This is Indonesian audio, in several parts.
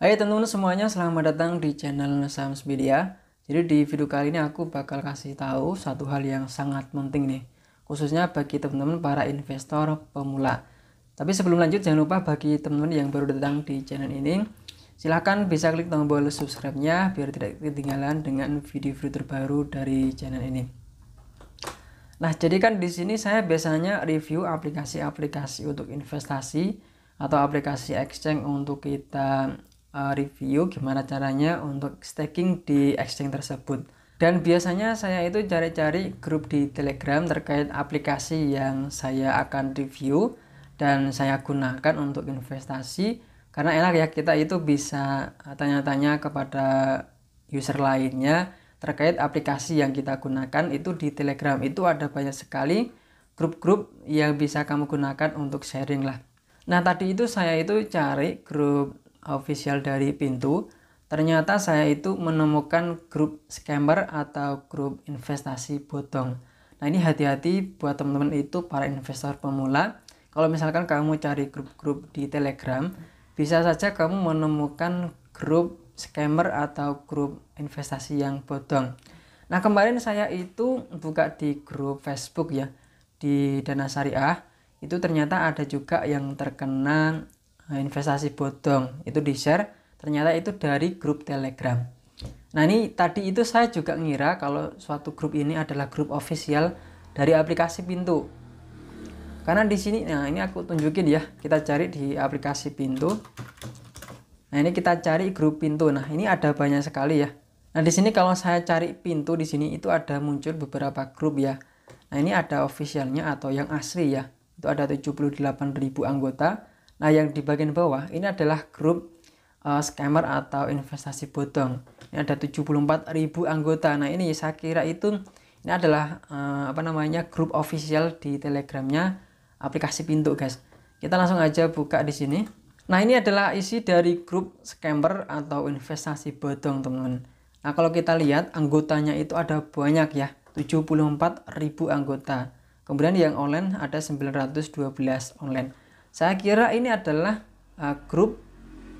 Hai teman-teman semuanya, selamat datang di channel Sams Media. Jadi di video kali ini aku bakal kasih tahu satu hal yang sangat penting nih, khususnya bagi teman-teman para investor pemula. Tapi sebelum lanjut jangan lupa bagi teman-teman yang baru datang di channel ini, silahkan bisa klik tombol subscribe-nya biar tidak ketinggalan dengan video-video terbaru dari channel ini. Nah, jadi kan di sini saya biasanya review aplikasi-aplikasi untuk investasi atau aplikasi exchange untuk kita uh, review gimana caranya untuk staking di exchange tersebut. Dan biasanya saya itu cari-cari grup di Telegram terkait aplikasi yang saya akan review dan saya gunakan untuk investasi karena enak ya kita itu bisa eh, tanya-tanya kepada user lainnya terkait aplikasi yang kita gunakan itu di Telegram itu ada banyak sekali grup-grup yang bisa kamu gunakan untuk sharing lah. Nah tadi itu saya itu cari grup official dari pintu, ternyata saya itu menemukan grup scammer atau grup investasi bodong. Nah ini hati-hati buat teman-teman itu para investor pemula. Kalau misalkan kamu cari grup-grup di Telegram, bisa saja kamu menemukan grup scammer atau grup investasi yang bodong. Nah kemarin saya itu buka di grup Facebook ya di Dana Syariah itu ternyata ada juga yang terkena Eh, investasi bodong itu di share ternyata itu dari grup telegram nah ini tadi itu saya juga ngira kalau suatu grup ini adalah grup official dari aplikasi pintu karena di sini nah ini aku tunjukin ya kita cari di aplikasi pintu nah ini kita cari grup pintu nah ini ada banyak sekali ya nah di sini kalau saya cari pintu di sini itu ada muncul beberapa grup ya nah ini ada officialnya atau yang asli ya itu ada 78.000 anggota Nah, yang di bagian bawah ini adalah grup uh, scammer atau investasi bodong. Ini ada ribu anggota. Nah, ini saya kira itu ini adalah uh, apa namanya? grup official di Telegramnya aplikasi Pintu, guys. Kita langsung aja buka di sini. Nah, ini adalah isi dari grup scammer atau investasi bodong, teman-teman. Nah, kalau kita lihat anggotanya itu ada banyak ya, ribu anggota. Kemudian yang online ada 912 online. Saya kira ini adalah uh, grup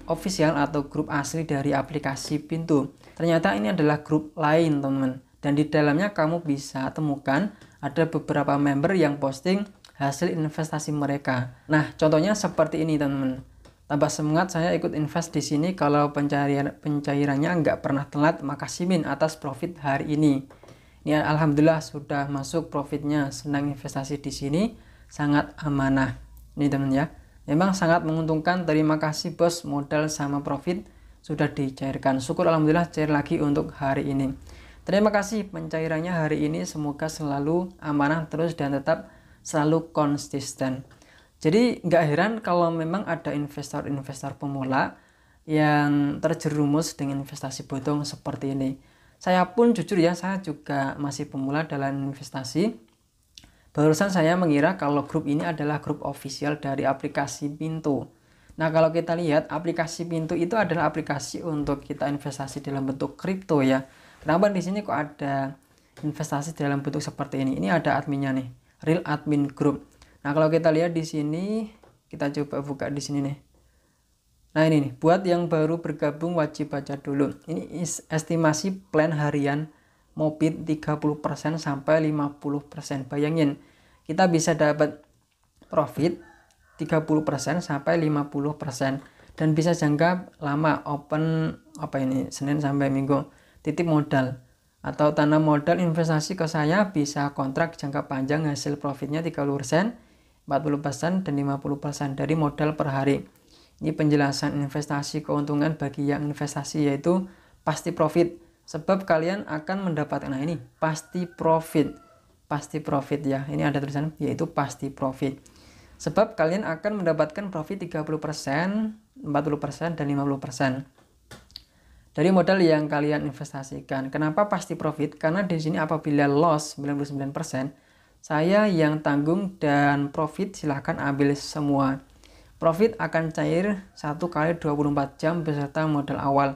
official atau grup asli dari aplikasi Pintu. Ternyata ini adalah grup lain, teman-teman. Dan di dalamnya kamu bisa temukan ada beberapa member yang posting hasil investasi mereka. Nah, contohnya seperti ini, teman-teman. Tambah semangat saya ikut invest di sini kalau pencairan pencairannya nggak pernah telat maka simin atas profit hari ini. Ini alhamdulillah sudah masuk profitnya. Senang investasi di sini, sangat amanah. Ini teman ya. Memang sangat menguntungkan. Terima kasih bos modal sama profit sudah dicairkan. Syukur alhamdulillah cair lagi untuk hari ini. Terima kasih pencairannya hari ini. Semoga selalu amanah terus dan tetap selalu konsisten. Jadi nggak heran kalau memang ada investor-investor pemula yang terjerumus dengan investasi bodong seperti ini. Saya pun jujur ya, saya juga masih pemula dalam investasi Barusan saya mengira kalau grup ini adalah grup official dari aplikasi Pintu. Nah, kalau kita lihat aplikasi Pintu itu adalah aplikasi untuk kita investasi dalam bentuk kripto ya. Kenapa di sini kok ada investasi dalam bentuk seperti ini? Ini ada adminnya nih, Real Admin Group. Nah, kalau kita lihat di sini, kita coba buka di sini nih. Nah, ini nih, buat yang baru bergabung wajib baca dulu. Ini estimasi plan harian Mopit 30% sampai 50%. Bayangin, kita bisa dapat profit 30% sampai 50% dan bisa jangka lama open apa ini Senin sampai Minggu. Titip modal atau tanam modal investasi ke saya bisa kontrak jangka panjang hasil profitnya 30%, 40% dan 50% dari modal per hari. Ini penjelasan investasi keuntungan bagi yang investasi yaitu pasti profit Sebab kalian akan mendapatkan nah ini pasti profit. Pasti profit ya. Ini ada tulisan yaitu pasti profit. Sebab kalian akan mendapatkan profit 30%, 40% dan 50% dari modal yang kalian investasikan. Kenapa pasti profit? Karena di sini apabila loss 99%, saya yang tanggung dan profit silahkan ambil semua. Profit akan cair satu kali 24 jam beserta modal awal.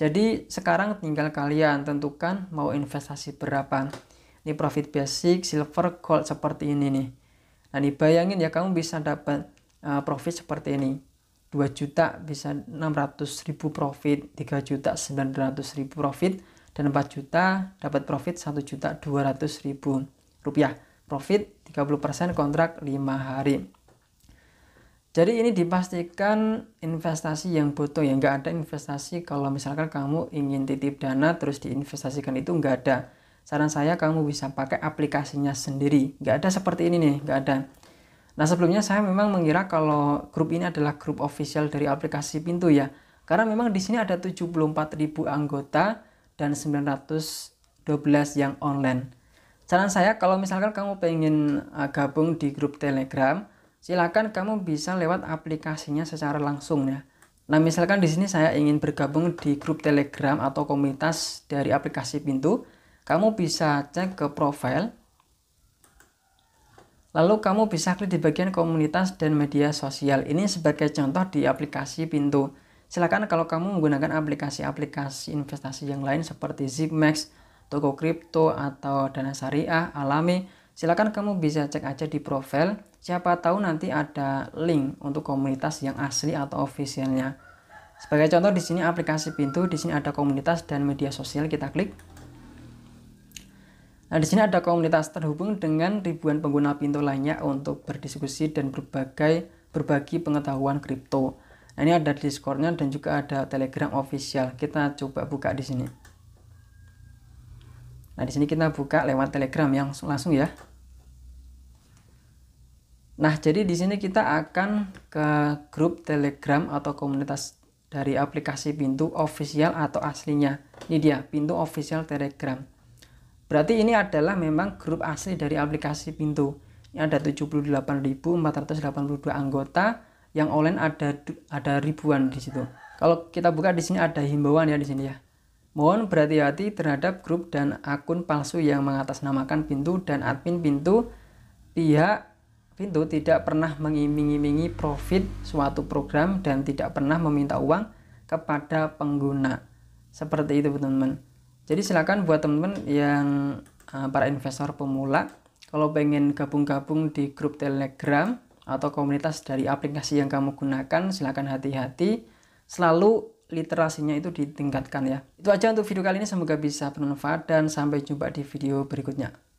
Jadi sekarang tinggal kalian tentukan mau investasi berapa. Ini profit basic, silver, gold seperti ini nih. Nah, dibayangin bayangin ya kamu bisa dapat eh, profit seperti ini. 2 juta bisa 600 ribu profit, 3 juta 900 ribu profit, dan 4 juta dapat profit 1 juta 200 ribu rupiah. Profit 30% kontrak 5 hari. Jadi ini dipastikan investasi yang butuh ya nggak ada investasi kalau misalkan kamu ingin titip dana terus diinvestasikan itu nggak ada. Saran saya kamu bisa pakai aplikasinya sendiri. Nggak ada seperti ini nih, nggak ada. Nah sebelumnya saya memang mengira kalau grup ini adalah grup official dari aplikasi pintu ya. Karena memang di sini ada 74.000 anggota dan 912 yang online. Saran saya kalau misalkan kamu pengen eh, gabung di grup Telegram, silakan kamu bisa lewat aplikasinya secara langsung ya. Nah, misalkan di sini saya ingin bergabung di grup Telegram atau komunitas dari aplikasi Pintu, kamu bisa cek ke profile. Lalu kamu bisa klik di bagian komunitas dan media sosial. Ini sebagai contoh di aplikasi Pintu. Silakan kalau kamu menggunakan aplikasi-aplikasi investasi yang lain seperti Zipmax, Toko Kripto atau Dana Syariah, Alami, silakan kamu bisa cek aja di profile Siapa tahu nanti ada link untuk komunitas yang asli atau officialnya. Sebagai contoh di sini aplikasi pintu, di sini ada komunitas dan media sosial kita klik. Nah, di sini ada komunitas terhubung dengan ribuan pengguna pintu lainnya untuk berdiskusi dan berbagai berbagi pengetahuan kripto. Nah, ini ada discord dan juga ada Telegram official. Kita coba buka di sini. Nah, di sini kita buka lewat Telegram yang langsung ya. Nah, jadi di sini kita akan ke grup Telegram atau komunitas dari aplikasi pintu official atau aslinya. Ini dia, pintu official Telegram. Berarti ini adalah memang grup asli dari aplikasi pintu. Ini ada 78.482 anggota, yang online ada ada ribuan di situ. Kalau kita buka di sini ada himbauan ya di sini ya. Mohon berhati-hati terhadap grup dan akun palsu yang mengatasnamakan pintu dan admin pintu pihak pintu tidak pernah mengiming-imingi profit suatu program dan tidak pernah meminta uang kepada pengguna. Seperti itu teman-teman. Jadi silakan buat teman-teman yang eh, para investor pemula kalau pengen gabung-gabung di grup Telegram atau komunitas dari aplikasi yang kamu gunakan silakan hati-hati selalu literasinya itu ditingkatkan ya. Itu aja untuk video kali ini semoga bisa bermanfaat dan sampai jumpa di video berikutnya.